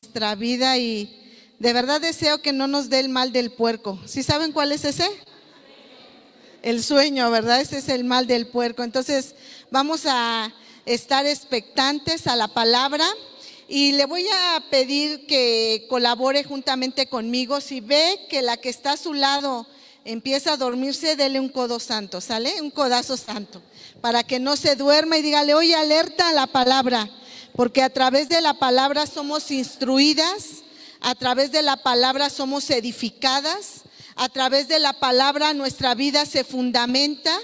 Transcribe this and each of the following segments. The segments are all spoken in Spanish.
Nuestra vida y de verdad deseo que no nos dé el mal del puerco. ¿Sí saben cuál es ese? el sueño, ¿verdad? Ese es el mal del puerco. Entonces, vamos a estar expectantes a la palabra y le voy a pedir que colabore juntamente conmigo. Si ve que la que está a su lado empieza a dormirse, dele un codo santo, ¿sale? Un codazo santo, para que no se duerma y dígale, oye, alerta a la palabra, porque a través de la palabra somos instruidas, a través de la palabra somos edificadas, a través de la palabra nuestra vida se fundamenta.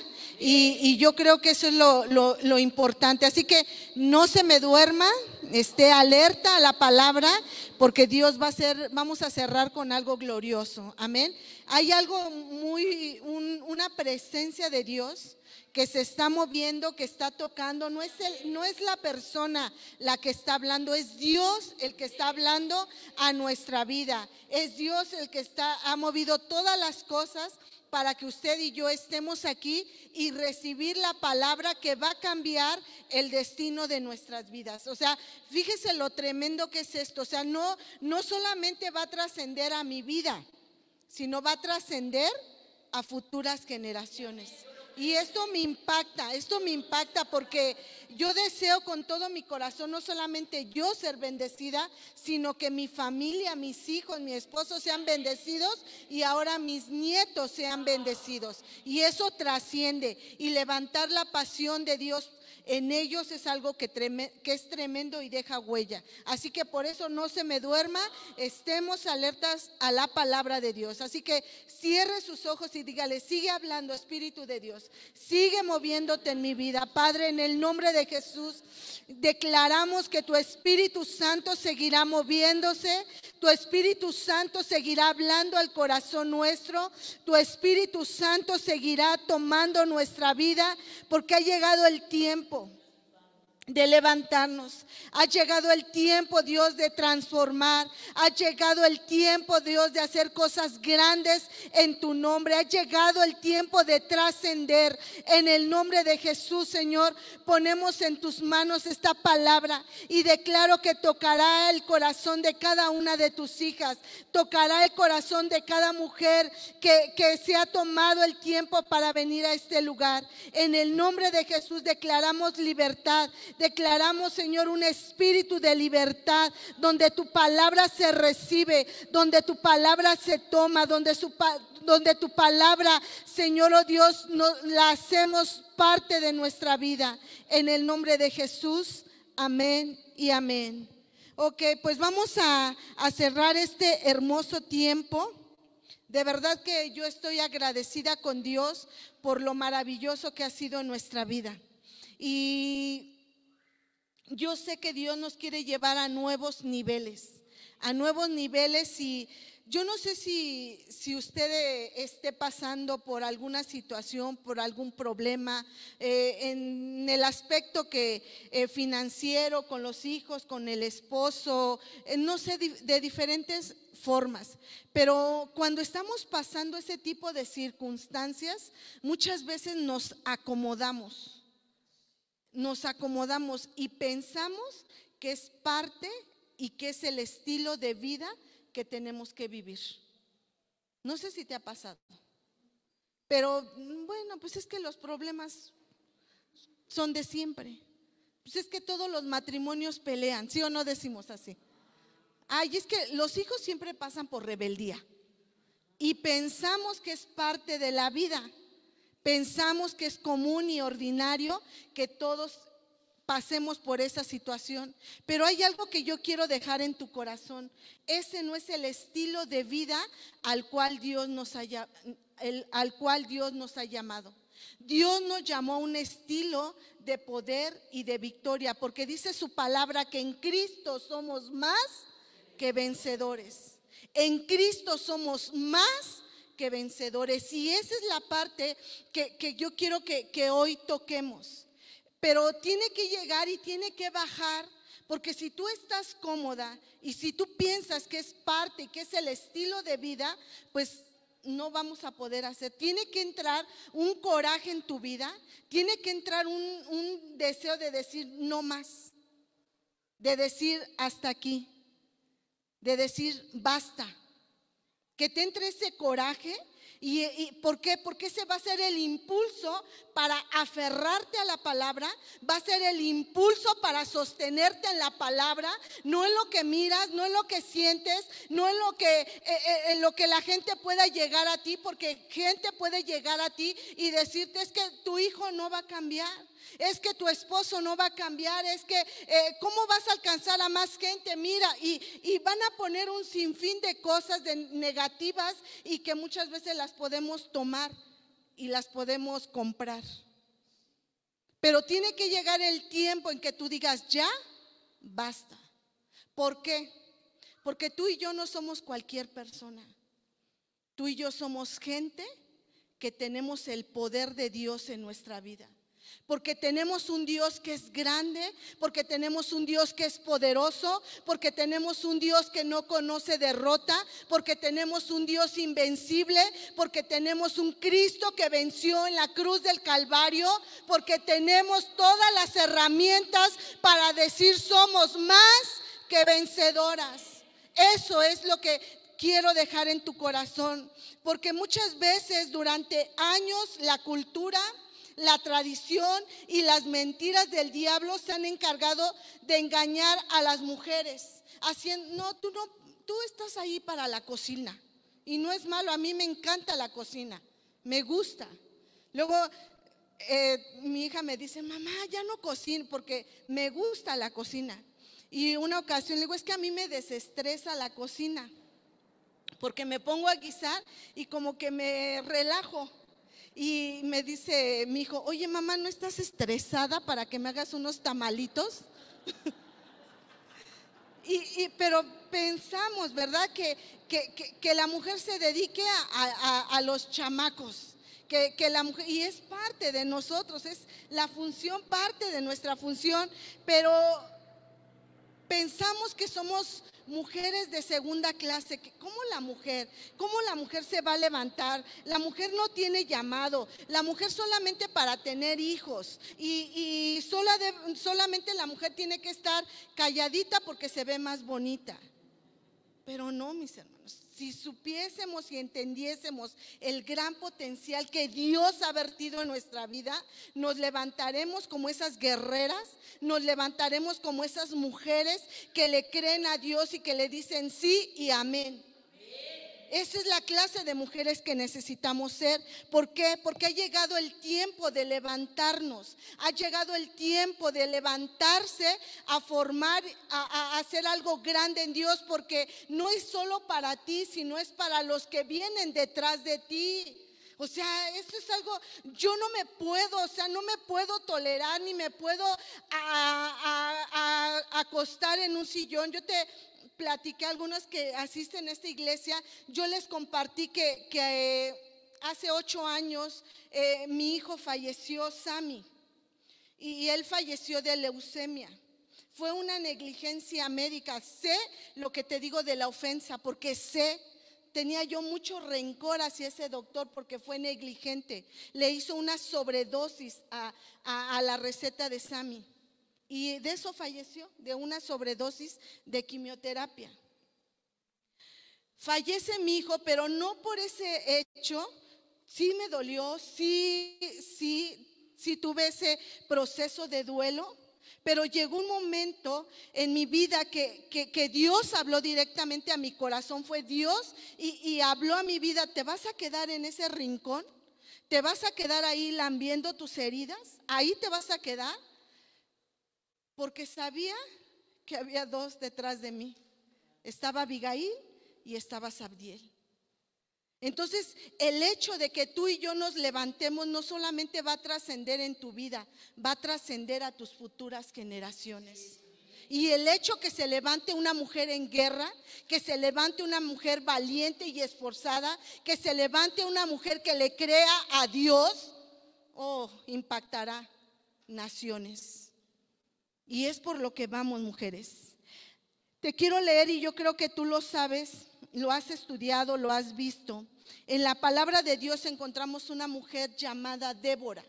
Y, yo creo que eso es lo, lo importante. Así que no se me duerma, esté alerta a la palabra, porque Dios va a ser, vamos a cerrar con algo glorioso. Amén. Hay algo muy, una presencia de Dios que se está moviendo, que está tocando, no es, no es la persona la que está hablando, es Dios el que está hablando a nuestra vida, es Dios el que está, ha movido todas las cosas para que usted y yo estemos aquí y recibir la palabra que va a cambiar el destino de nuestras vidas. O sea, fíjese lo tremendo que es esto. O sea, no, no solamente va a trascender a mi vida, sino va a trascender a futuras generaciones. Y esto me impacta, esto me impacta porque yo deseo con todo mi corazón no solamente yo ser bendecida, sino que mi familia, mis hijos, mi esposo sean bendecidos y ahora mis nietos sean bendecidos. Y eso trasciende y levantar la pasión de Dios en ellos es algo que, es tremendo y deja huella. Así que por eso no se me duerma, estemos alertas a la palabra de Dios. Así que cierre sus ojos y dígale, sigue hablando Espíritu de Dios, sigue moviéndote en mi vida. Padre, en el nombre de Jesús, declaramos que tu Espíritu Santo seguirá moviéndose, tu Espíritu Santo seguirá hablando al corazón nuestro. Tu Espíritu Santo seguirá tomando nuestra vida porque ha llegado el tiempo de levantarnos. Ha llegado el tiempo, Dios, de transformar. Ha llegado el tiempo, Dios, de hacer cosas grandes en tu nombre. Ha llegado el tiempo de trascender. En el nombre de Jesús, Señor, ponemos en tus manos esta palabra y declaro que tocará el corazón de cada una de tus hijas. Tocará el corazón de cada mujer que, se ha tomado el tiempo para venir a este lugar. En el nombre de Jesús declaramos libertad Declaramos, Señor, un espíritu de libertad donde tu palabra se recibe, donde tu palabra se toma, donde, tu palabra, Señor, oh Dios, la hacemos parte de nuestra vida. En el nombre de Jesús, amén y amén. Ok, pues vamos a, cerrar este hermoso tiempo. De verdad que yo estoy agradecida con Dios por lo maravilloso que ha sido nuestra vida. Y yo sé que Dios nos quiere llevar a nuevos niveles, a nuevos niveles y yo no sé si, usted eh, esté pasando por alguna situación, por algún problema, eh, en el aspecto que eh, financiero, con los hijos, con el esposo, no sé, de diferentes formas. Pero cuando estamos pasando ese tipo de circunstancias, muchas veces nos acomodamos nos acomodamos y pensamos que es parte y que es el estilo de vida que tenemos que vivir. No sé si te ha pasado, pero mm, bueno, pues es que los problemas son de siempre. Pues es que todos los matrimonios pelean, ¿sí o no decimos así? Ay, es que los hijos siempre pasan por rebeldía y pensamos que es parte de la vida. Pensamos que es común y ordinario que todos pasemos por esa situación. Pero hay algo que yo quiero dejar en tu corazón. Ese no es el estilo de vida al cual Dios nos ha, al cual Dios nos ha llamado. Dios nos llamó a un estilo de poder y de victoria, porque dice su palabra que en Cristo somos más que vencedores. En Cristo somos más vencedores. Y esa es la parte que, yo quiero que, hoy toquemos. Pero tiene que llegar y tiene que bajar porque si tú estás cómoda y si tú piensas que es parte y que es el estilo de vida, pues no vamos a poder hacer. Tiene que entrar un coraje en tu vida, tiene que entrar un deseo de decir no más, de decir hasta aquí, de decir basta que te entre ese coraje. ¿Y, por qué? Porque ese va a ser el impulso para aferrarte a la palabra, va a ser el impulso para sostenerte en la palabra, no en lo que miras, no en lo que sientes, no en lo que, eh, eh, en lo que la gente pueda llegar a ti, porque gente puede llegar a ti y decirte es que tu hijo no va a cambiar es que tu esposo no va a cambiar, es que eh, cómo vas a alcanzar a más gente, mira, y, van a poner un sinfín de cosas de negativas y que muchas veces las podemos tomar y las podemos comprar. Pero tiene que llegar el tiempo en que tú digas, ya, basta. ¿Por qué? Porque tú y yo no somos cualquier persona. Tú y yo somos gente que tenemos el poder de Dios en nuestra vida porque tenemos un Dios que es grande, porque tenemos un Dios que es poderoso, porque tenemos un Dios que no conoce derrota, porque tenemos un Dios invencible, porque tenemos un Cristo que venció en la cruz del Calvario, porque tenemos todas las herramientas para decir somos más que vencedoras. Eso es lo que quiero dejar en tu corazón, porque muchas veces durante años la cultura la tradición y las mentiras del diablo se han encargado de engañar a las mujeres. Haciendo, no, tú no, tú estás ahí para la cocina. Y no es malo, a mí me encanta la cocina, me gusta. Luego eh, mi hija me dice, mamá, ya no cocino porque me gusta la cocina. Y una ocasión le digo, es que a mí me desestresa la cocina, porque me pongo a guisar y como que me relajo. Y me dice mi hijo, oye mamá, ¿no estás estresada para que me hagas unos tamalitos? pero pensamos, ¿verdad? Que, que, la mujer se dedique a, los chamacos. Que, que, la mujer, y es parte de nosotros, es la función, parte de nuestra función, pero pensamos que somos mujeres de segunda clase. ¿Cómo la mujer? ¿Cómo la mujer se va a levantar? La mujer no tiene llamado. La mujer solamente para tener hijos. Y, solamente la mujer tiene que estar calladita porque se ve más bonita. Pero no, mis hermanos si supiésemos y entendiésemos el gran potencial que Dios ha vertido en nuestra vida, nos levantaremos como esas guerreras, nos levantaremos como esas mujeres que le creen a Dios y que le dicen sí y amén. Esa es la clase de mujeres que necesitamos ser. ¿Por qué? Porque ha llegado el tiempo de levantarnos, ha llegado el tiempo de levantarse a formar, a, hacer algo grande en Dios, porque no es solo para ti, sino es para los que vienen detrás de ti. O sea, esto es algo, yo no me puedo, o sea, no me puedo tolerar ni me puedo a, acostar en un sillón. Yo te, platiqué a algunos que asisten a esta iglesia, yo les compartí que, eh, hace ocho años eh, mi hijo falleció, Sami, y él falleció de leucemia. Fue una negligencia médica. Sé lo que te digo de la ofensa, porque sé tenía yo mucho rencor hacia ese doctor porque fue negligente. Le hizo una sobredosis a, a la receta de Sami y de eso falleció, de una sobredosis de quimioterapia. Fallece mi hijo, pero no por ese hecho, sí me dolió, sí, sí, tuve ese proceso de duelo, pero llegó un momento en mi vida que, Dios habló directamente a mi corazón, fue Dios y, y habló a mi vida, ¿te vas a quedar en ese rincón? ¿Te vas a quedar ahí lambiendo tus heridas? ¿Ahí te vas a quedar? porque sabía que había dos detrás de mí. Estaba Abigail y estaba Sabdiel. Entonces, el hecho de que tú y yo nos levantemos no solamente va a trascender en tu vida, va a trascender a tus futuras generaciones. Y el hecho que se levante una mujer en guerra, que se levante una mujer valiente y esforzada, que se levante una mujer que le crea a Dios, oh, impactará naciones. Y es por lo que vamos, mujeres. Te quiero leer y yo creo que tú lo sabes, lo has estudiado, lo has visto. En la palabra de Dios encontramos una mujer llamada Débora.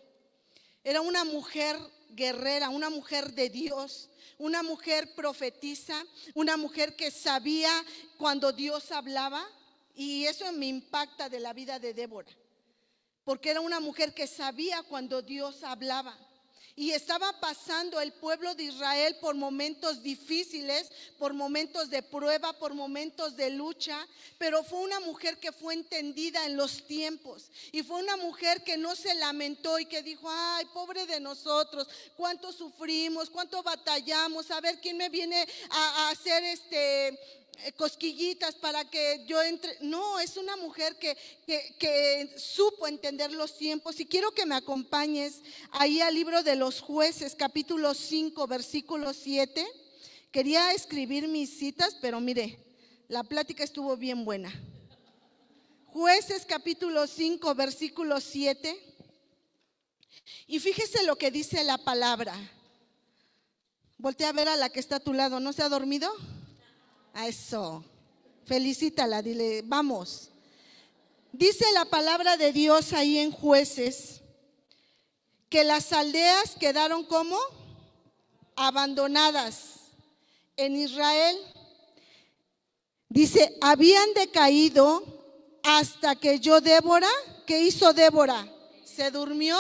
Era una mujer guerrera, una mujer de Dios, una mujer profetiza, una mujer que sabía cuando Dios hablaba. Y eso me impacta de la vida de Débora, porque era una mujer que sabía cuando Dios hablaba. Y estaba pasando el pueblo de Israel por momentos difíciles, por momentos de prueba, por momentos de lucha, pero fue una mujer que fue entendida en los tiempos y fue una mujer que no se lamentó y que dijo, ay, pobre de nosotros, cuánto sufrimos, cuánto batallamos, a ver quién me viene a, hacer este eh, cosquillitas para que yo entre. No, es una mujer que, que, supo entender los tiempos. Y quiero que me acompañes ahí al libro de los jueces, capítulo 5, versículo 7. Quería escribir mis citas, pero mire, la plática estuvo bien buena. Jueces capítulo 5, versículo 7. Y fíjese lo que dice la palabra. Voltea a ver a la que está a tu lado, ¿no se ha dormido? A eso. Felicítala, dile, vamos. Dice la palabra de Dios ahí en jueces que las aldeas quedaron como abandonadas en Israel. Dice, habían decaído hasta que yo Débora, ¿qué hizo Débora? ¿Se durmió?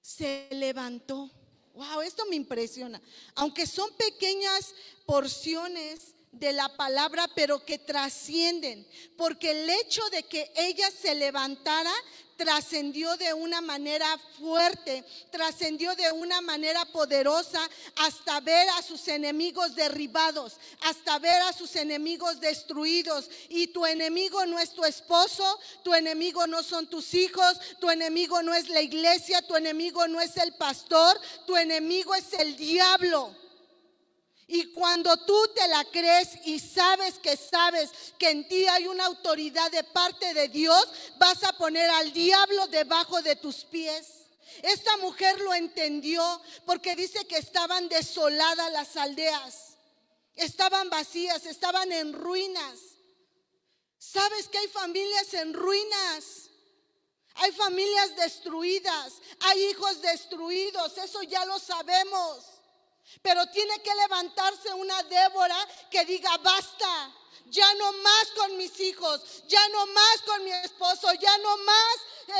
Se levantó. Wow, esto me impresiona. Aunque son pequeñas porciones de la palabra, pero que trascienden, porque el hecho de que ella se levantara trascendió de una manera fuerte, trascendió de una manera poderosa hasta ver a sus enemigos derribados, hasta ver a sus enemigos destruidos. Y tu enemigo no es tu esposo, tu enemigo no son tus hijos, tu enemigo no es la iglesia, tu enemigo no es el pastor, tu enemigo es el diablo. Y cuando tú te la crees y sabes que sabes que en ti hay una autoridad de parte de Dios, vas a poner al diablo debajo de tus pies. Esta mujer lo entendió porque dice que estaban desoladas las aldeas, estaban vacías, estaban en ruinas. Sabes que hay familias en ruinas, hay familias destruidas, hay hijos destruidos, eso ya lo sabemos. Pero tiene que levantarse una Débora que diga, basta, ya no más con mis hijos, ya no más con mi esposo, ya no más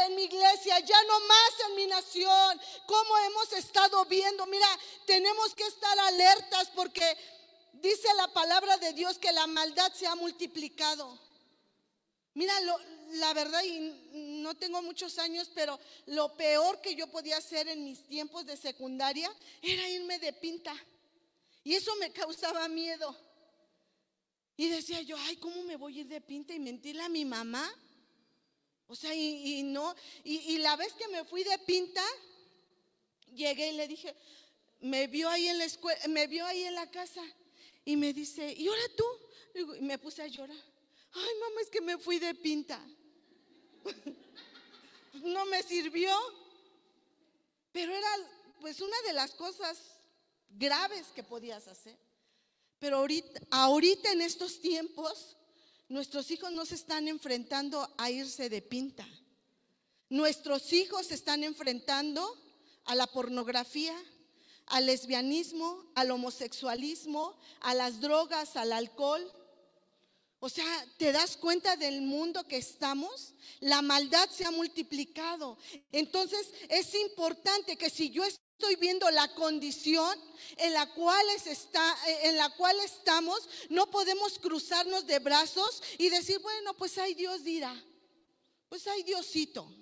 en mi iglesia, ya no más en mi nación. ¿Cómo hemos estado viendo? Mira, tenemos que estar alertas porque dice la palabra de Dios que la maldad se ha multiplicado. Mira, lo, la verdad, y no tengo muchos años, pero lo peor que yo podía hacer en mis tiempos de secundaria era irme de pinta. Y eso me causaba miedo. Y decía yo, ay, ¿cómo me voy a ir de pinta y mentirle a mi mamá? O sea, y, no, y, la vez que me fui de pinta, llegué y le dije, me vio ahí en la escuela, me vio ahí en la casa, y me dice, ¿y ahora tú? Y me puse a llorar ay mamá, es que me fui de pinta. no me sirvió, pero era pues una de las cosas graves que podías hacer. Pero ahorita, ahorita en estos tiempos, nuestros hijos no se están enfrentando a irse de pinta. Nuestros hijos se están enfrentando a la pornografía, al lesbianismo, al homosexualismo, a las drogas, al alcohol, o sea, ¿te das cuenta del mundo que estamos? La maldad se ha multiplicado. Entonces es importante que si yo estoy viendo la condición en la cual, eh, en la cual estamos, no podemos cruzarnos de brazos y decir, bueno, pues hay Dios dirá, pues hay Diosito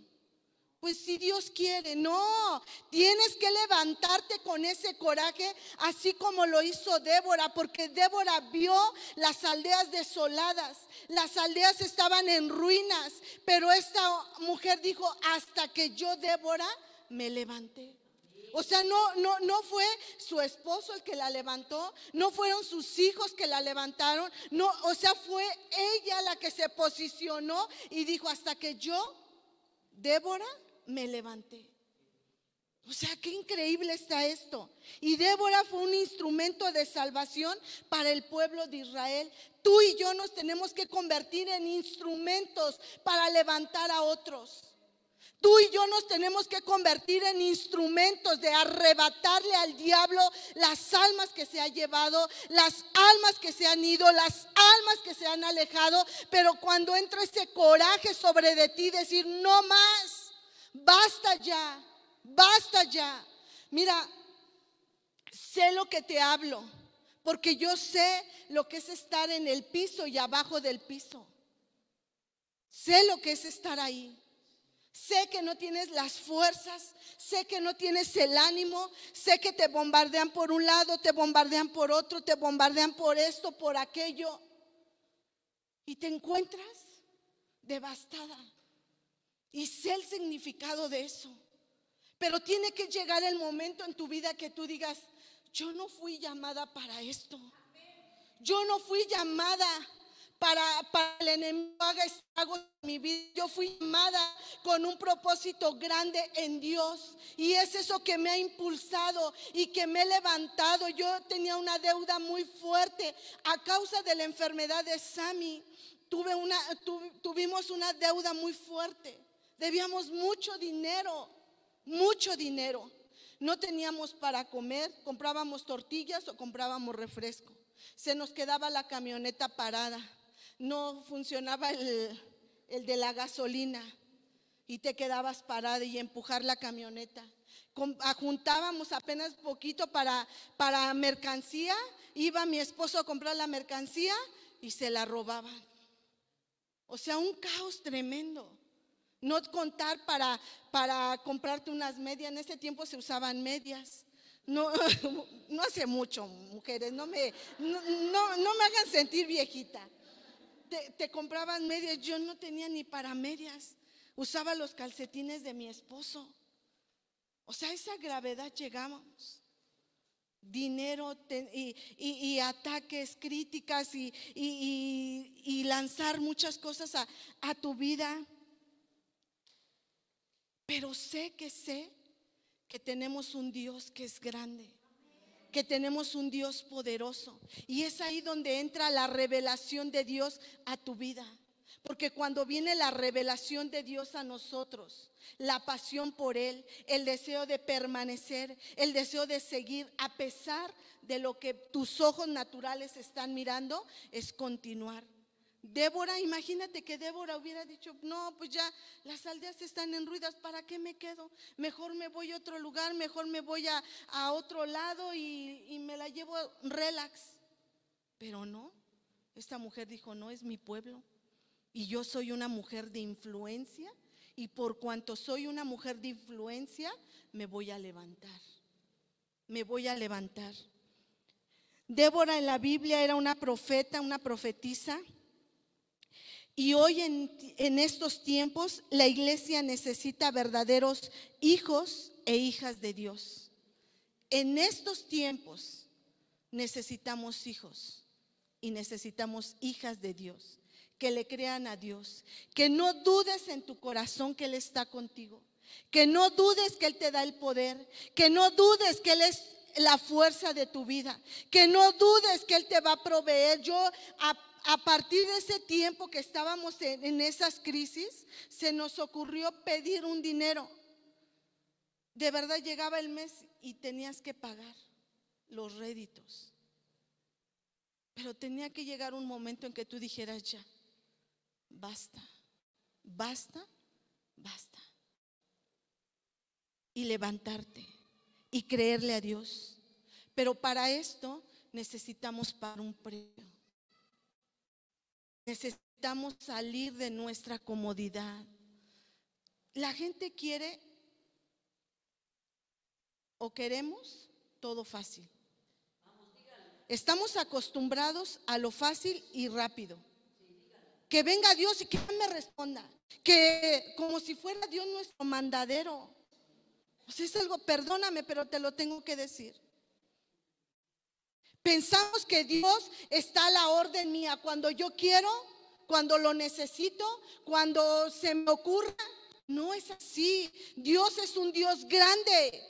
pues si Dios quiere, no, tienes que levantarte con ese coraje, así como lo hizo Débora, porque Débora vio las aldeas desoladas, las aldeas estaban en ruinas, pero esta mujer dijo, hasta que yo, Débora, me levanté. O sea, no, no, no fue su esposo el que la levantó, no fueron sus hijos que la levantaron, no, o sea, fue ella la que se posicionó y dijo, hasta que yo, Débora, me levanté. O sea, qué increíble está esto. Y Débora fue un instrumento de salvación para el pueblo de Israel. Tú y yo nos tenemos que convertir en instrumentos para levantar a otros. Tú y yo nos tenemos que convertir en instrumentos de arrebatarle al diablo las almas que se ha llevado, las almas que se han ido, las almas que se han alejado. Pero cuando entra ese coraje sobre de ti, decir, no más basta ya, basta ya. Mira, sé lo que te hablo, porque yo sé lo que es estar en el piso y abajo del piso. Sé lo que es estar ahí. Sé que no tienes las fuerzas, sé que no tienes el ánimo, sé que te bombardean por un lado, te bombardean por otro, te bombardean por esto, por aquello. Y te encuentras devastada. Y sé el significado de eso. Pero tiene que llegar el momento en tu vida que tú digas, yo no fui llamada para esto. Yo no fui llamada para, que el enemigo haga esto en mi vida. Yo fui llamada con un propósito grande en Dios. Y es eso que me ha impulsado y que me he levantado. Yo tenía una deuda muy fuerte a causa de la enfermedad de Sami. Tuve una, tuvimos una deuda muy fuerte debíamos mucho dinero, mucho dinero. No teníamos para comer, comprábamos tortillas o comprábamos refresco. Se nos quedaba la camioneta parada, no funcionaba el, de la gasolina y te quedabas parada y empujar la camioneta. Ajuntábamos ah, apenas poquito para, para mercancía, iba mi esposo a comprar la mercancía y se la robaban. O sea, un caos tremendo. No contar para, para comprarte unas medias. En ese tiempo se usaban medias. No, no hace mucho, mujeres. No me, no, me hagan sentir viejita. Te, compraban medias. Yo no tenía ni para medias. Usaba los calcetines de mi esposo. O sea, esa gravedad llegamos dinero y, ataques, críticas y, y lanzar muchas cosas a, a, tu vida. Pero sé que sé que tenemos un Dios que es grande, que tenemos un Dios poderoso. Y es ahí donde entra la revelación de Dios a tu vida. Porque cuando viene la revelación de Dios a nosotros, la pasión por Él, el deseo de permanecer, el deseo de seguir, a pesar de lo que tus ojos naturales están mirando, es continuar. Débora, imagínate que Débora hubiera dicho, no, pues ya las aldeas están en ruidas, ¿para qué me quedo? Mejor me voy a otro lugar, mejor me voy a, otro lado y, y me la llevo relax. Pero no, esta mujer dijo, no, es mi pueblo. Y yo soy una mujer de influencia y por cuanto soy una mujer de influencia, me voy a levantar. Me voy a levantar. Débora en la Biblia era una profeta, una profetisa. Y hoy en, estos tiempos la iglesia necesita verdaderos hijos e hijas de Dios. En estos tiempos necesitamos hijos y necesitamos hijas de Dios que le crean a Dios, que no dudes en tu corazón que Él está contigo, que no dudes que Él te da el poder, que no dudes que Él es la fuerza de tu vida, que no dudes que Él te va a proveer. Yo a a partir de ese tiempo que estábamos en, esas crisis, se nos ocurrió pedir un dinero. De verdad llegaba el mes y tenías que pagar los réditos. Pero tenía que llegar un momento en que tú dijeras ya, basta, basta, basta. Y levantarte y creerle a Dios. Pero para esto necesitamos pagar un premio. Necesitamos salir de nuestra comodidad. La gente quiere o queremos todo fácil. Estamos acostumbrados a lo fácil y rápido. Que venga Dios y que me responda. Que como si fuera Dios nuestro mandadero. Si es algo, perdóname, pero te lo tengo que decir. Pensamos que Dios está a la orden mía cuando yo quiero, cuando lo necesito, cuando se me ocurra. No es así. Dios es un Dios grande.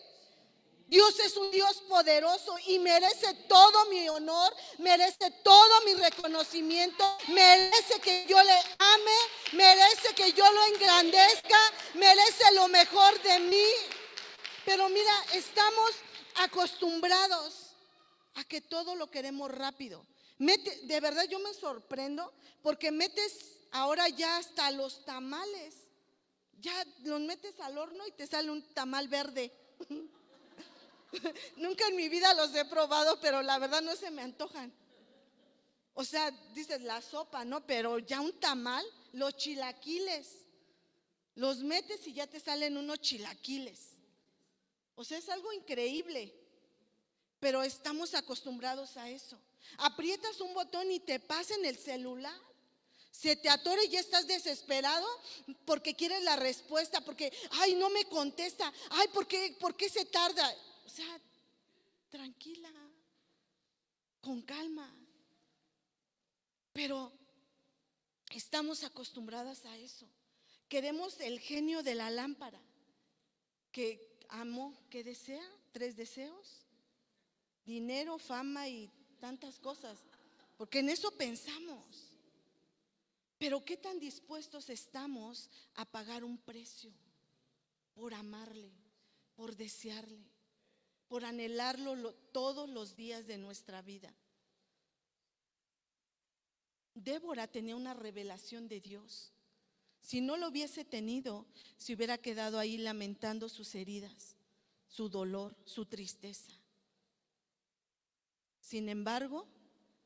Dios es un Dios poderoso y merece todo mi honor, merece todo mi reconocimiento, merece que yo le ame, merece que yo lo engrandezca, merece lo mejor de mí. Pero mira, estamos acostumbrados a que todo lo queremos rápido. Mete, de verdad yo me sorprendo porque metes ahora ya hasta los tamales. Ya los metes al horno y te sale un tamal verde. Nunca en mi vida los he probado, pero la verdad no se me antojan. O sea, dices la sopa, ¿no? Pero ya un tamal, los chilaquiles. Los metes y ya te salen unos chilaquiles. O sea, es algo increíble. Pero estamos acostumbrados a eso. Aprietas un botón y te pasa en el celular. Se te atora y ya estás desesperado porque quieres la respuesta, porque, ay, no me contesta, ay, ¿por qué, ¿por se tarda? O sea, tranquila, con calma. Pero estamos acostumbradas a eso. Queremos el genio de la lámpara que amo? que desea, tres deseos dinero, fama y tantas cosas, porque en eso pensamos. Pero qué tan dispuestos estamos a pagar un precio por amarle, por desearle, por anhelarlo todos los días de nuestra vida. Débora tenía una revelación de Dios. Si no lo hubiese tenido, se hubiera quedado ahí lamentando sus heridas, su dolor, su tristeza. Sin embargo,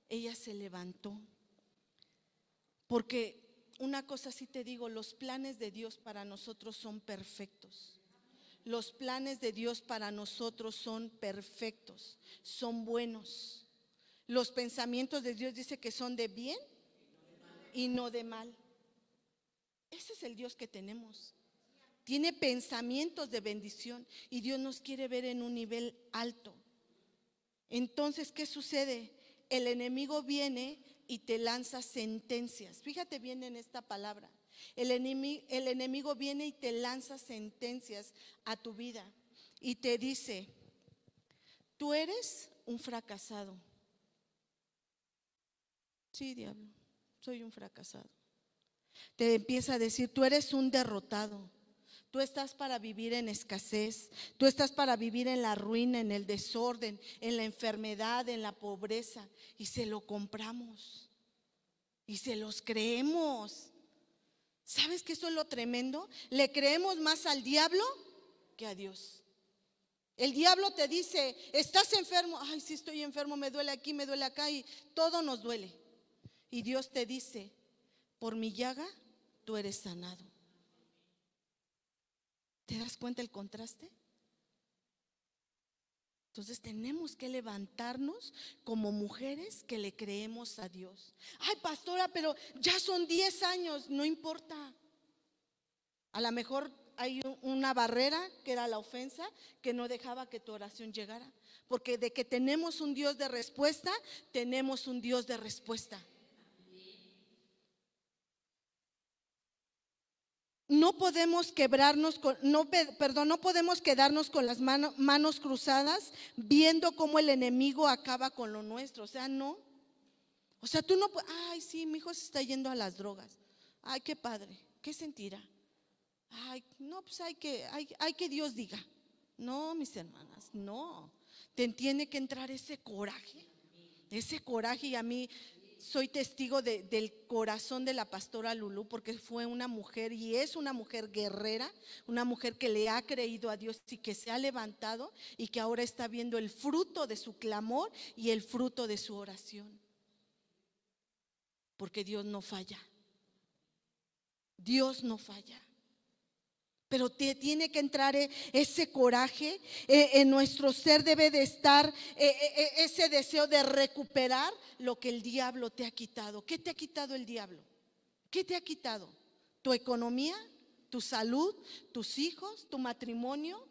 ella se levantó. Porque una cosa sí te digo, los planes de Dios para nosotros son perfectos. Los planes de Dios para nosotros son perfectos, son buenos. Los pensamientos de Dios dice que son de bien y no de mal. Ese es el Dios que tenemos. Tiene pensamientos de bendición y Dios nos quiere ver en un nivel alto. Entonces, ¿qué sucede? El enemigo viene y te lanza sentencias. Fíjate bien en esta palabra. El enemigo, viene y te lanza sentencias a tu vida y te dice, tú eres un fracasado. Sí, diablo, soy un fracasado. Te empieza a decir, tú eres un derrotado. Tú estás para vivir en escasez, tú estás para vivir en la ruina, en el desorden, en la enfermedad, en la pobreza. Y se lo compramos. Y se los creemos. ¿Sabes qué es lo tremendo? Le creemos más al diablo que a Dios. El diablo te dice, estás enfermo, ay, si estoy enfermo, me duele aquí, me duele acá y todo nos duele. Y Dios te dice, por mi llaga tú eres sanado. ¿Te das cuenta el contraste? Entonces tenemos que levantarnos como mujeres que le creemos a Dios. Ay, pastora, pero ya son 10 años, no importa. A lo mejor hay una barrera que era la ofensa que no dejaba que tu oración llegara. Porque de que tenemos un Dios de respuesta, tenemos un Dios de respuesta. no podemos quebrarnos, con, no, perdón, no podemos quedarnos con las manos cruzadas viendo cómo el enemigo acaba con lo nuestro. O sea, no. O sea, tú no puedes, ay, sí, mi hijo se está yendo a las drogas. Ay, qué padre, qué sentirá. Ay, no, pues hay que, hay que Dios diga. No, mis hermanas, no. Te tiene que entrar ese coraje, ese coraje y a mí soy testigo del corazón de la pastora Lulú porque fue una mujer y es una mujer guerrera, una mujer que le ha creído a Dios y que se ha levantado y que ahora está viendo el fruto de su clamor y el fruto de su oración. Porque Dios no falla. Dios no falla. Pero tiene que entrar eh, ese coraje, eh, en nuestro ser debe de estar eh, ese deseo de recuperar lo que el diablo te ha quitado. ¿Qué te ha quitado el diablo? ¿Qué te ha quitado? ¿Tu economía? ¿Tu salud? ¿Tus hijos? ¿Tu matrimonio?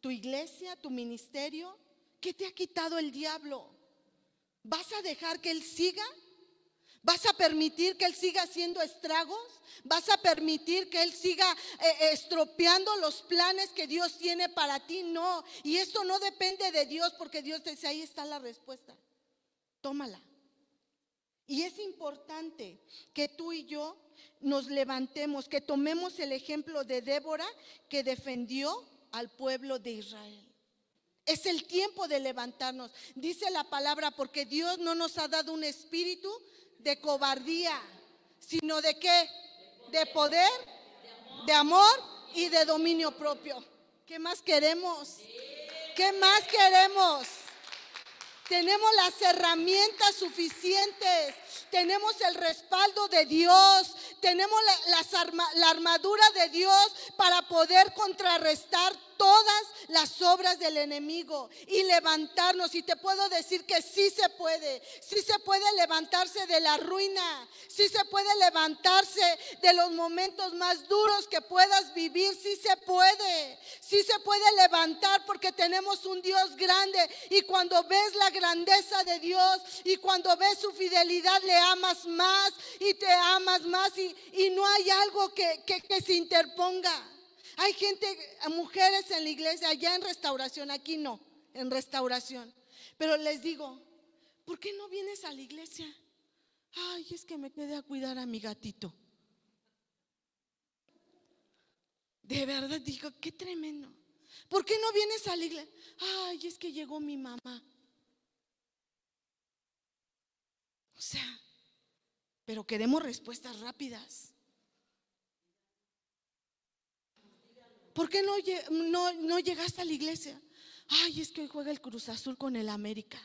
¿Tu iglesia? ¿Tu ministerio? ¿Qué te ha quitado el diablo? ¿Vas a dejar que él siga? ¿Vas a permitir que Él siga haciendo estragos? ¿Vas a permitir que Él siga eh, eh, estropeando los planes que Dios tiene para ti? No. Y esto no depende de Dios porque Dios dice, ahí está la respuesta. Tómala. Y es importante que tú y yo nos levantemos, que tomemos el ejemplo de Débora que defendió al pueblo de Israel. Es el tiempo de levantarnos. Dice la palabra, porque Dios no nos ha dado un espíritu de cobardía, sino de qué? De poder, de amor y de dominio propio. ¿Qué más queremos? ¿Qué más queremos? Tenemos las herramientas suficientes, tenemos el respaldo de Dios, tenemos la, armadura de Dios para poder contrarrestar todas las obras del enemigo y levantarnos. Y te puedo decir que sí se puede, sí se puede levantarse de la ruina, sí se puede levantarse de los momentos más duros que puedas vivir, sí se puede, sí se puede levantar porque tenemos un Dios grande y cuando ves la grandeza de Dios y cuando ves su fidelidad le amas más y te amas más y, no hay algo que, que, que se interponga. Hay gente, mujeres en la iglesia, allá en restauración, aquí no, en restauración. Pero les digo, ¿por qué no vienes a la iglesia? Ay, es que me quedé a cuidar a mi gatito. De verdad digo, qué tremendo. ¿Por qué no vienes a la iglesia? Ay, es que llegó mi mamá. O sea, pero queremos respuestas rápidas. ¿por qué no, llegaste a la iglesia? Ay, es que hoy juega el Cruz Azul con el América.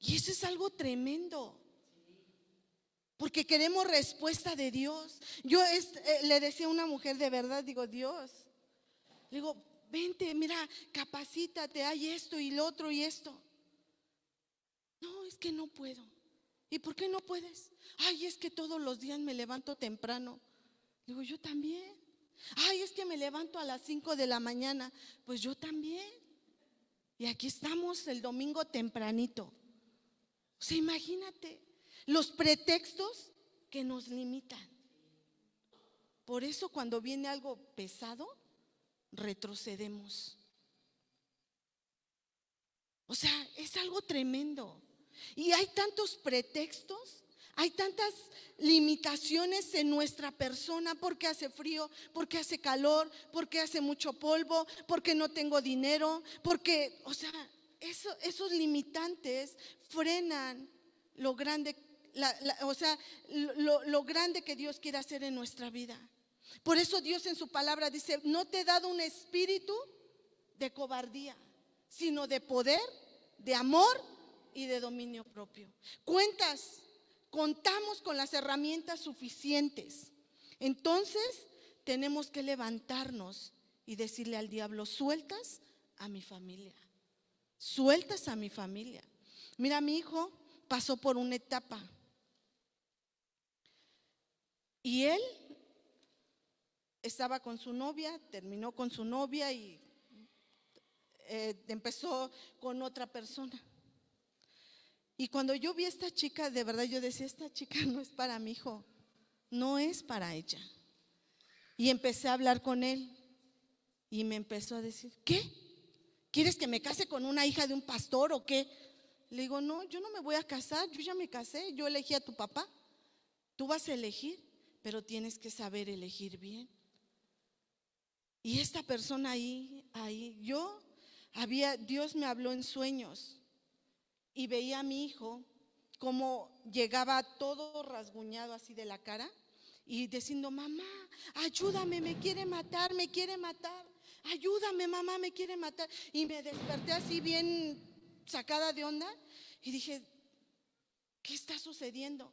Y eso es algo tremendo. Porque queremos respuesta de Dios. Yo eh, le decía a una mujer de verdad, digo, Dios, le digo, vente, mira, capacítate, hay esto y lo otro y esto. No, es que no puedo. ¿Y por qué no puedes? Ay, es que todos los días me levanto temprano. Digo, yo también. Ay, es que me levanto a las 5 de la mañana. Pues yo también. Y aquí estamos el domingo tempranito. O sea, imagínate los pretextos que nos limitan. Por eso cuando viene algo pesado, retrocedemos. O sea, es algo tremendo. Y hay tantos pretextos, hay tantas limitaciones en nuestra persona porque hace frío, porque hace calor, porque hace mucho polvo, porque no tengo dinero, porque, o sea, esos limitantes frenan lo grande, o sea, lo grande que Dios quiere hacer en nuestra vida. Por eso Dios en su palabra dice, no te he dado un espíritu de cobardía, sino de poder, de amor y de dominio propio. Cuentas, contamos con las herramientas suficientes. Entonces tenemos que levantarnos y decirle al diablo, sueltas a mi familia, sueltas a mi familia. Mira, mi hijo pasó por una etapa y él estaba con su novia, terminó con su novia y eh, empezó con otra persona. Y cuando yo vi a esta chica, de verdad yo decía, esta chica no es para mi hijo, no es para ella. Y empecé a hablar con él y me empezó a decir, ¿qué? ¿Quieres que me case con una hija de un pastor o qué? Le digo, no, yo no me voy a casar, yo ya me casé, yo elegí a tu papá. Tú vas a elegir, pero tienes que saber elegir bien. Y esta persona ahí, ahí, yo había, Dios me habló en sueños y veía a mi hijo como llegaba todo rasguñado así de la cara y diciendo, mamá, ayúdame, me quiere matar, me quiere matar, ayúdame, mamá, me quiere matar. Y me desperté así bien sacada de onda y dije, ¿qué está sucediendo?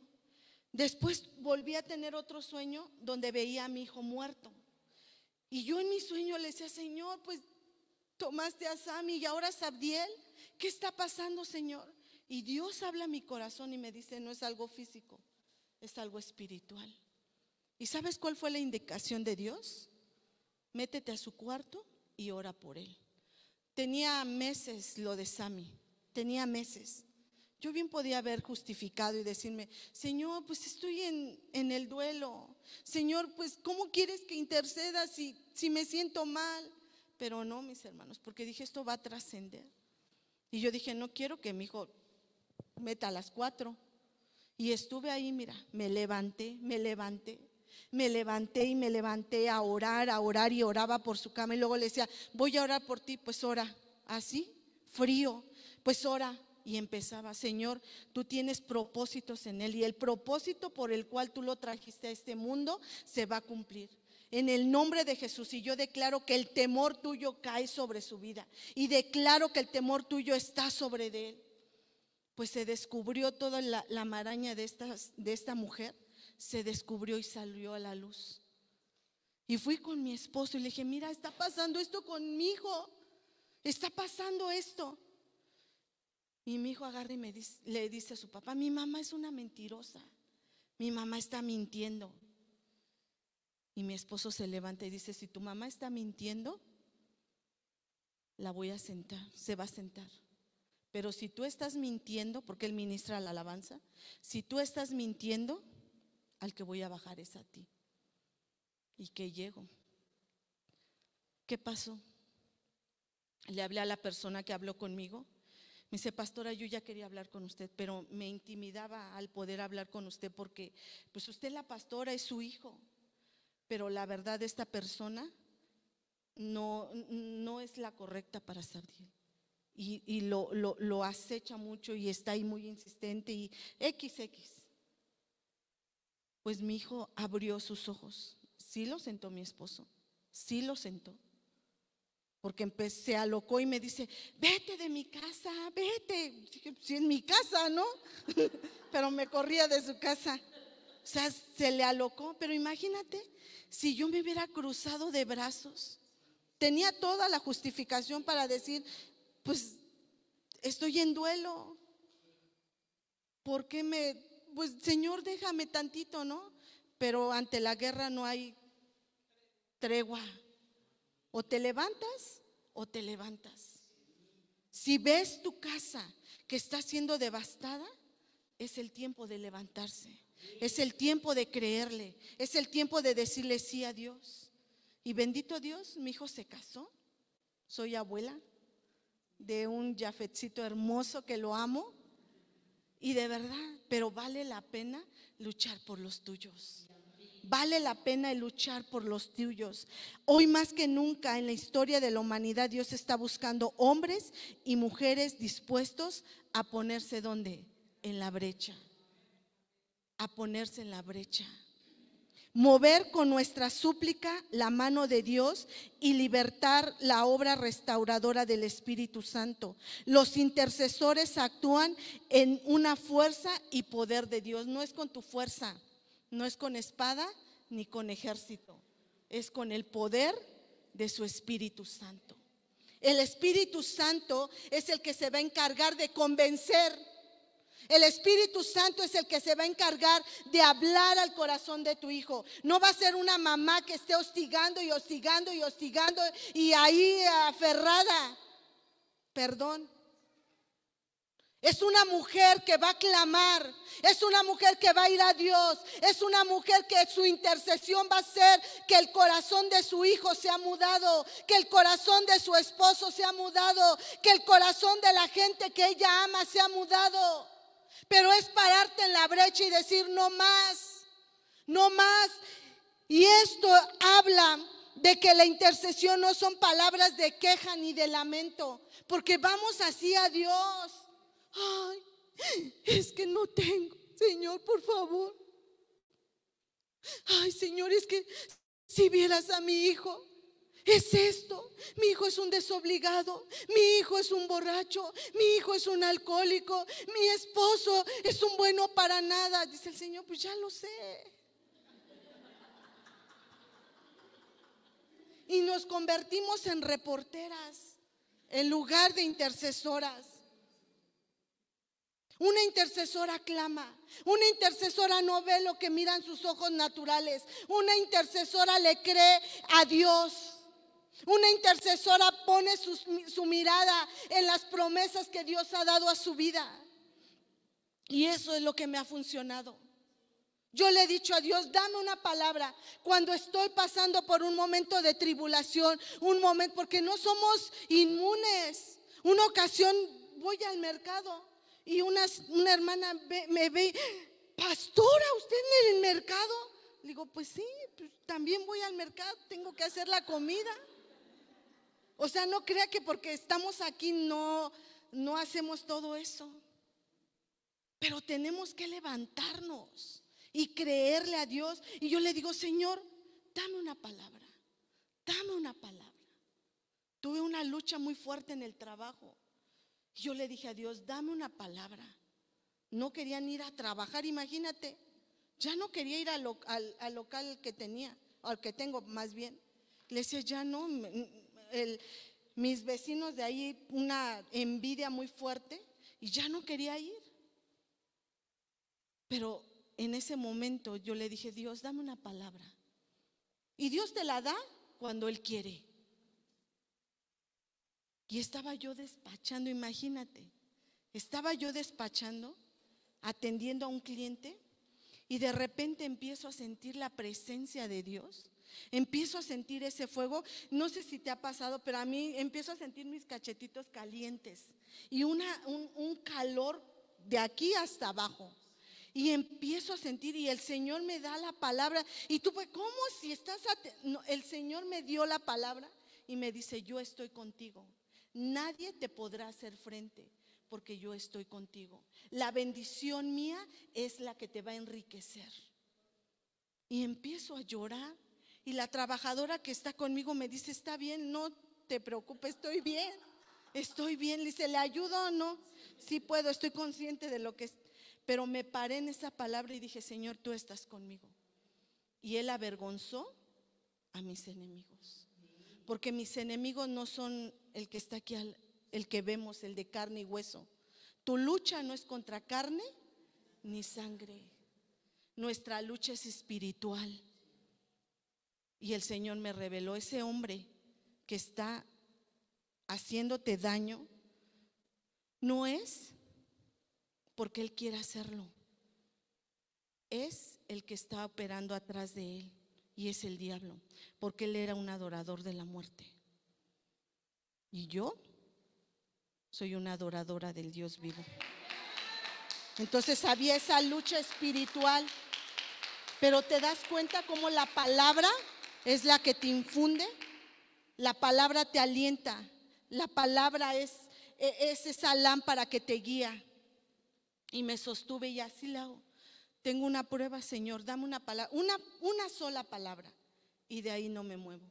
Después volví a tener otro sueño donde veía a mi hijo muerto. Y yo en mi sueño le decía, Señor, pues tomaste a Sami y ahora Sabdiel, ¿qué está pasando, Señor? Y Dios habla a mi corazón y me dice, no es algo físico, es algo espiritual. ¿Y sabes cuál fue la indicación de Dios? Métete a su cuarto y ora por él. Tenía meses lo de Sami, tenía meses. Yo bien podía haber justificado y decirme, Señor, pues estoy en, en el duelo. Señor, pues ¿cómo quieres que interceda si me siento mal? Pero no, mis hermanos, porque dije, esto va a trascender. Y yo dije, no quiero que mi hijo meta a las cuatro. Y estuve ahí, mira, me levanté, me levanté, me levanté y me levanté a orar, a orar y oraba por su cama y luego le decía, voy a orar por ti, pues ora, así, frío, pues ora. Y empezaba, Señor, tú tienes propósitos en Él y el propósito por el cual tú lo trajiste a este mundo se va a cumplir. En el nombre de Jesús, y yo declaro que el temor tuyo cae sobre su vida, y declaro que el temor tuyo está sobre Él pues se descubrió toda la, maraña de, de esta mujer, se descubrió y salió a la luz. Y fui con mi esposo y le dije, mira, está pasando esto conmigo, está pasando esto. Y mi hijo agarra y le dice a su papá, mi mamá es una mentirosa, mi mamá está mintiendo. Y mi esposo se levanta y dice, si tu mamá está mintiendo, la voy a sentar, se va a sentar. Pero si tú estás mintiendo, porque Él ministra la alabanza, si tú estás mintiendo, al que voy a bajar es a ti. ¿Y que llego? ¿Qué pasó? Le hablé a la persona que habló conmigo. Me dice, pastora, yo ya quería hablar con usted, pero me intimidaba al poder hablar con usted porque, pues usted la pastora es su hijo, pero la verdad esta persona no, no es la correcta para saber y, lo, acecha mucho y está ahí muy insistente y XX. Pues mi hijo abrió sus ojos. Sí lo sentó mi esposo, sí lo sentó. Porque se alocó y me dice, vete de mi casa, vete. si sí, es mi casa, ¿no? pero me corría de su casa. O sea, se le alocó, pero imagínate si yo me hubiera cruzado de brazos. Tenía toda la justificación para decir, pues estoy en duelo. ¿Por qué me, pues Señor, déjame tantito, ¿no? Pero ante la guerra no hay tregua. O te levantas o te levantas. Si ves tu casa que está siendo devastada, es el tiempo de levantarse. Es el tiempo de creerle. Es el tiempo de decirle sí a Dios. Y bendito Dios, mi hijo se casó. Soy abuela de un yafetcito hermoso que lo amo. Y de verdad, pero vale la pena luchar por los tuyos. Vale la pena luchar por los tuyos. Hoy más que nunca en la historia de la humanidad Dios está buscando hombres y mujeres dispuestos a ponerse donde? En la brecha. A ponerse en la brecha mover con nuestra súplica la mano de Dios y libertar la obra restauradora del Espíritu Santo. Los intercesores actúan en una fuerza y poder de Dios. No es con tu fuerza, no es con espada ni con ejército, es con el poder de su Espíritu Santo. El Espíritu Santo es el que se va a encargar de convencer el Espíritu Santo es el que se va a encargar de hablar al corazón de tu hijo. No va a ser una mamá que esté hostigando y hostigando y hostigando y ahí aferrada. Perdón. Es una mujer que va a clamar, es una mujer que va a ir a Dios, es una mujer que su intercesión va a ser que el corazón de su hijo sea mudado, que el corazón de su esposo sea mudado, que el corazón de la gente que ella ama sea mudado. Pero es pararte en la brecha y decir, no más, no más. Y esto habla de que la intercesión no son palabras de queja ni de lamento, porque vamos así a Dios. Ay, es que no tengo, Señor, por favor. Ay, Señor, es que si vieras a mi hijo, es esto. Mi hijo es un desobligado, mi hijo es un borracho, mi hijo es un alcohólico, mi esposo es un bueno para nada. Dice el Señor, pues ya lo sé. Y nos convertimos en reporteras en lugar de intercesoras. Una intercesora clama, una intercesora no ve lo que miran sus ojos naturales, una intercesora le cree a Dios. Una intercesora pone su, mirada en las promesas que Dios ha dado a su vida. Y eso es lo que me ha funcionado. Yo le he dicho a Dios, dame una palabra cuando estoy pasando por un momento de tribulación, un momento, porque no somos inmunes. Una ocasión voy al mercado y una, hermana me ve, pastora, ¿usted en el mercado? Le digo, pues sí, pues también voy al mercado, tengo que hacer la comida. O sea, no crea que porque estamos aquí no, no hacemos todo eso. Pero tenemos que levantarnos y creerle a Dios. Y yo le digo, Señor, dame una palabra, dame una palabra. Tuve una lucha muy fuerte en el trabajo. Yo le dije a Dios, dame una palabra. No querían ir a trabajar, imagínate. Ya no quería ir al, local que tenía, al que tengo más bien. Le decía, ya no, mis vecinos de ahí una envidia muy fuerte y ya no quería ir. Pero en ese momento yo le dije, Dios, dame una palabra. Y Dios te la da cuando Él quiere. Y estaba yo despachando, imagínate, estaba yo despachando, atendiendo a un cliente y de repente empiezo a sentir la presencia de Dios Empiezo a sentir ese fuego. No sé si te ha pasado, pero a mí empiezo a sentir mis cachetitos calientes y un, calor de aquí hasta abajo. Y empiezo a sentir y el Señor me da la palabra. Y tú, pues, ¿cómo si estás... el Señor me dio la palabra y me dice, yo estoy contigo. Nadie te podrá hacer frente porque yo estoy contigo. La bendición mía es la que te va a enriquecer. Y empiezo a llorar y la trabajadora que está conmigo me dice, está bien, no te preocupes, estoy bien, estoy bien. Le dice, ¿le ayudo o no? Sí puedo, estoy consciente de lo que es. Pero me paré en esa palabra y dije, Señor, tú estás conmigo. Y él avergonzó a mis enemigos. Porque mis enemigos no son el que está aquí, el que vemos, el de carne y hueso. Tu lucha no es contra carne ni sangre. Nuestra lucha es espiritual. Y el Señor me reveló, ese hombre que está haciéndote daño, no es porque Él quiera hacerlo. Es el que está operando atrás de Él y es el diablo, porque Él era un adorador de la muerte. Y yo soy una adoradora del Dios vivo. Entonces había esa lucha espiritual, pero te das cuenta cómo la palabra es la que te infunde, la palabra te alienta, la palabra e, es, esa lámpara que te guía. Y me sostuve y así la hago. Tengo una prueba, Señor, dame una palabra, una, una sola palabra. Y de ahí no me muevo.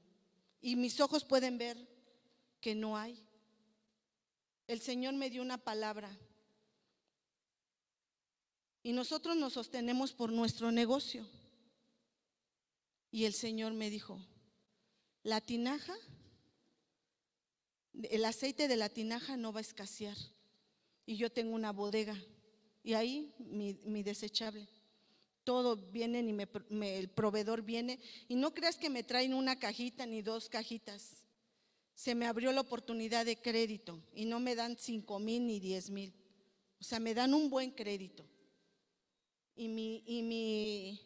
Y mis ojos pueden ver que no hay. El Señor me dio una palabra. Y nosotros nos sostenemos por nuestro negocio. Y el Señor me dijo, la tinaja, el aceite de la tinaja no va a escasear. Y yo tengo una bodega y ahí mi, desechable. Todo viene y el proveedor viene. Y no creas que me traen una cajita ni dos cajitas. Se me abrió la oportunidad de crédito y no me dan cinco mil ni diez mil. O sea, me dan un buen crédito. Y mi, y mi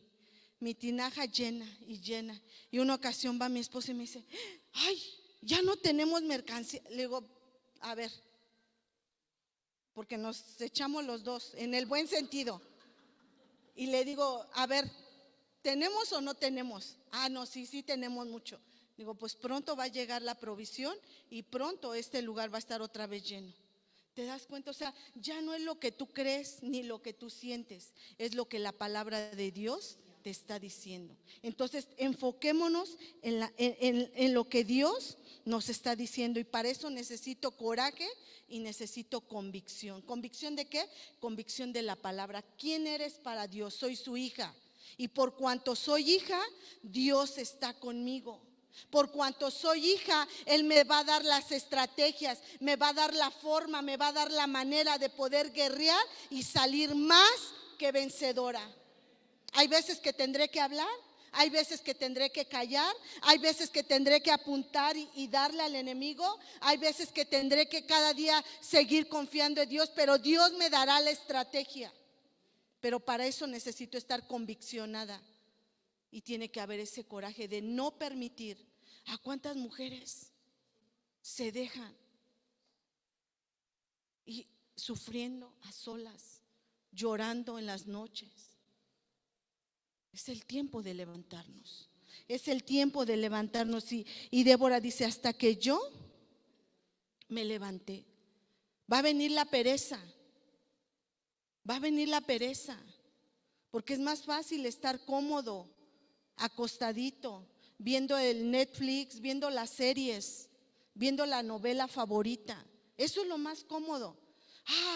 mi tinaja llena y llena. Y una ocasión va mi esposa y me dice, ay, ya no tenemos mercancía. Le digo, a ver, porque nos echamos los dos, en el buen sentido. Y le digo, a ver, ¿tenemos o no tenemos? Ah, no, sí, sí tenemos mucho. Digo, pues pronto va a llegar la provisión y pronto este lugar va a estar otra vez lleno. ¿Te das cuenta? O sea, ya no es lo que tú crees ni lo que tú sientes, es lo que la palabra de Dios está diciendo. Entonces, enfoquémonos en, en, lo que Dios nos está diciendo y para eso necesito coraje y necesito convicción. ¿Convicción de qué? Convicción de la palabra. ¿Quién eres para Dios? Soy su hija. Y por cuanto soy hija, Dios está conmigo. Por cuanto soy hija, Él me va a dar las estrategias, me va a dar la forma, me va a dar la manera de poder guerrear y salir más que vencedora. Hay veces que tendré que hablar, hay veces que tendré que callar, hay veces que tendré que apuntar y, darle al enemigo, hay veces que tendré que cada día seguir confiando en Dios, pero Dios me dará la estrategia. Pero para eso necesito estar conviccionada y tiene que haber ese coraje de no permitir a cuántas mujeres se dejan y sufriendo a solas, llorando en las noches es el tiempo de levantarnos. Es el tiempo de levantarnos. Y, y Débora dice, hasta que yo me levanté, va a venir la pereza. Va a venir la pereza. Porque es más fácil estar cómodo, acostadito, viendo el Netflix, viendo las series, viendo la novela favorita. Eso es lo más cómodo.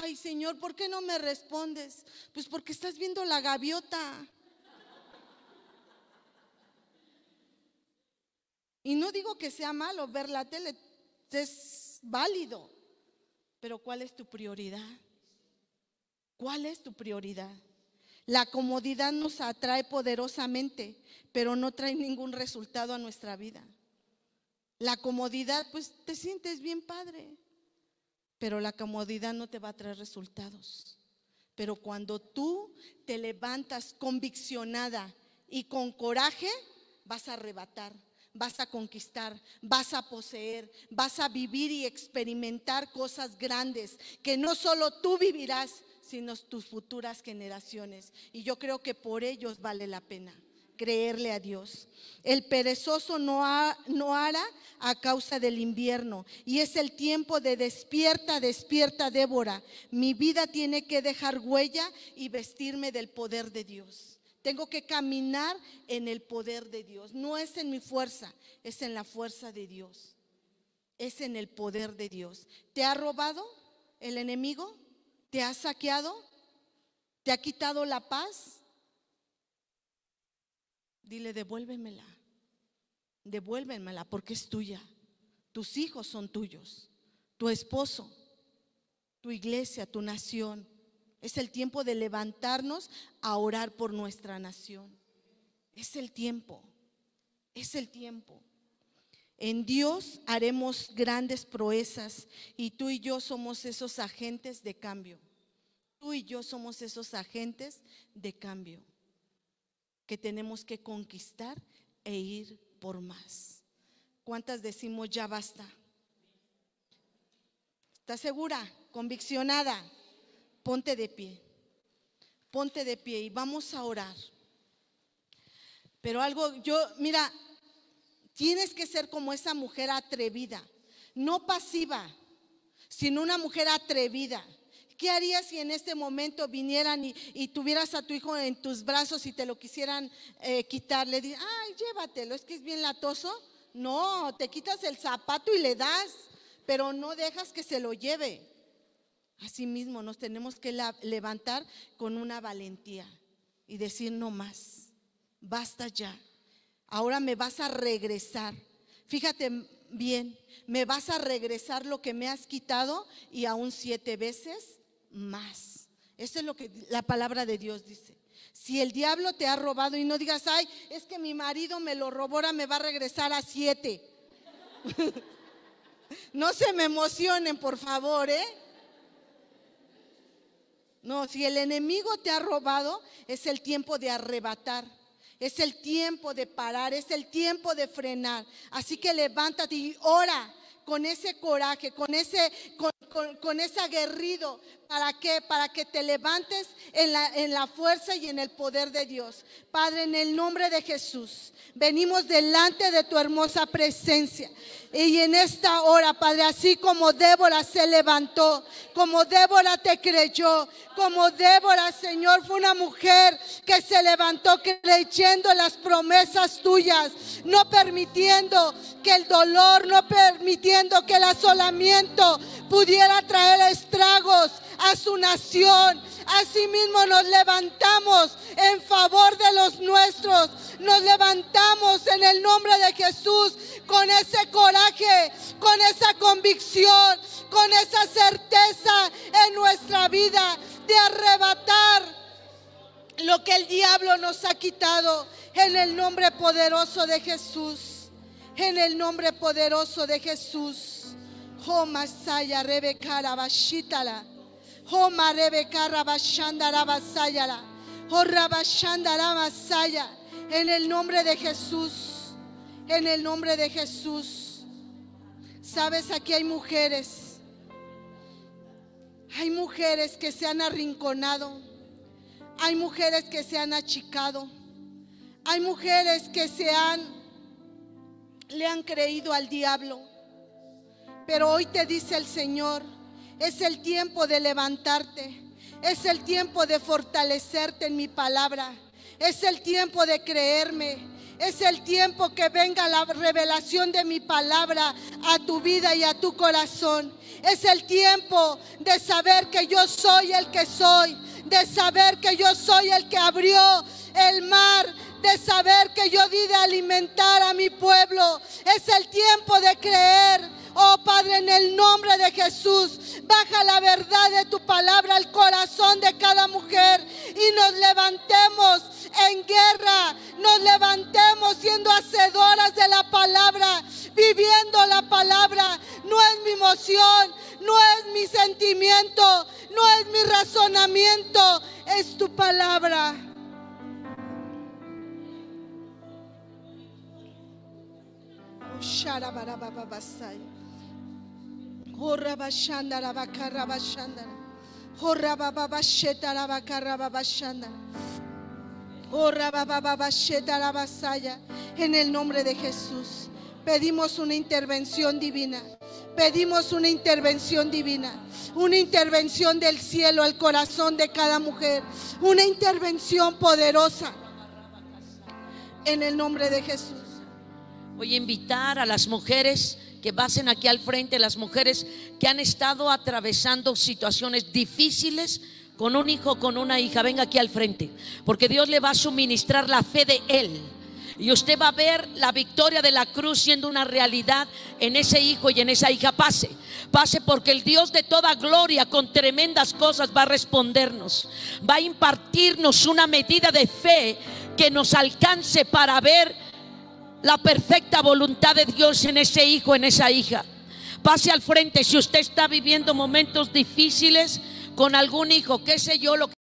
Ay, Señor, ¿por qué no me respondes? Pues porque estás viendo la gaviota. Y no digo que sea malo ver la tele, es válido, pero ¿cuál es tu prioridad? ¿Cuál es tu prioridad? La comodidad nos atrae poderosamente, pero no trae ningún resultado a nuestra vida. La comodidad, pues te sientes bien padre, pero la comodidad no te va a traer resultados. Pero cuando tú te levantas conviccionada y con coraje, vas a arrebatar vas a conquistar, vas a poseer, vas a vivir y experimentar cosas grandes que no solo tú vivirás, sino tus futuras generaciones. Y yo creo que por ellos vale la pena creerle a Dios. El perezoso no, ha, no hará a causa del invierno. Y es el tiempo de despierta, despierta, Débora. Mi vida tiene que dejar huella y vestirme del poder de Dios. Tengo que caminar en el poder de Dios. No es en mi fuerza, es en la fuerza de Dios. Es en el poder de Dios. ¿Te ha robado el enemigo? ¿Te ha saqueado? ¿Te ha quitado la paz? Dile, devuélvemela. Devuélvemela porque es tuya. Tus hijos son tuyos. Tu esposo, tu iglesia, tu nación, es el tiempo de levantarnos a orar por nuestra nación. Es el tiempo. Es el tiempo. En Dios haremos grandes proezas y tú y yo somos esos agentes de cambio. Tú y yo somos esos agentes de cambio que tenemos que conquistar e ir por más. ¿Cuántas decimos ya basta? ¿Estás segura? ¿Conviccionada? Ponte de pie, ponte de pie y vamos a orar. Pero algo, yo, mira, tienes que ser como esa mujer atrevida, no pasiva, sino una mujer atrevida. ¿Qué harías si en este momento vinieran y, tuvieras a tu hijo en tus brazos y te lo quisieran eh, quitar? Le dices, ay, llévatelo, es que es bien latoso. No, te quitas el zapato y le das, pero no dejas que se lo lleve. Asimismo, nos tenemos que levantar con una valentía y decir no más, basta ya. Ahora me vas a regresar. Fíjate bien, me vas a regresar lo que me has quitado y aún siete veces más. Eso es lo que la palabra de Dios dice. Si el diablo te ha robado y no digas, ay, es que mi marido me lo robó, ahora me va a regresar a siete. no se me emocionen, por favor, ¿eh? No, si el enemigo te ha robado, es el tiempo de arrebatar. Es el tiempo de parar, es el tiempo de frenar. Así que levántate y ora con ese coraje, con ese, con, ese aguerrido, ¿Para qué? Para que te levantes en la, en la fuerza y en el poder de Dios. Padre, en el nombre de Jesús, venimos delante de tu hermosa presencia. Y en esta hora, Padre, así como Débora se levantó, como Débora te creyó, como Débora, Señor, fue una mujer que se levantó creyendo las promesas tuyas, no permitiendo que el dolor, no permitiendo que el asolamiento, pudiera traer estragos a su nación. Asimismo nos levantamos en favor de los nuestros. Nos levantamos en el nombre de Jesús con ese coraje, con esa convicción, con esa certeza en nuestra vida de arrebatar lo que el diablo nos ha quitado en el nombre poderoso de Jesús. En el nombre poderoso de Jesús saya Rebeca En el nombre de Jesús. En el nombre de Jesús. Sabes, aquí hay mujeres. Hay mujeres que se han arrinconado. Hay mujeres que se han achicado. Hay mujeres que se han le han creído al diablo. Pero hoy te dice el Señor, es el tiempo de levantarte, es el tiempo de fortalecerte en mi palabra, es el tiempo de creerme, es el tiempo que venga la revelación de mi palabra a tu vida y a tu corazón. Es el tiempo de saber que yo soy el que soy, de saber que yo soy el que abrió el mar, de saber que yo di de alimentar a mi pueblo. Es el tiempo de creer Oh Padre, en el nombre de Jesús, baja la verdad de tu palabra al corazón de cada mujer y nos levantemos en guerra, nos levantemos siendo hacedoras de la palabra, viviendo la palabra. No es mi emoción, no es mi sentimiento, no es mi razonamiento, es tu palabra. Oh, Shara en el nombre de Jesús, pedimos una intervención divina. Pedimos una intervención divina, una intervención del cielo al corazón de cada mujer, una intervención poderosa en el nombre de Jesús. Voy a invitar a las mujeres que pasen aquí al frente las mujeres que han estado atravesando situaciones difíciles con un hijo, con una hija. Venga aquí al frente, porque Dios le va a suministrar la fe de él. Y usted va a ver la victoria de la cruz siendo una realidad en ese hijo y en esa hija. Pase, pase porque el Dios de toda gloria con tremendas cosas va a respondernos. Va a impartirnos una medida de fe que nos alcance para ver la perfecta voluntad de Dios en ese hijo, en esa hija. Pase al frente si usted está viviendo momentos difíciles con algún hijo, qué sé yo, lo que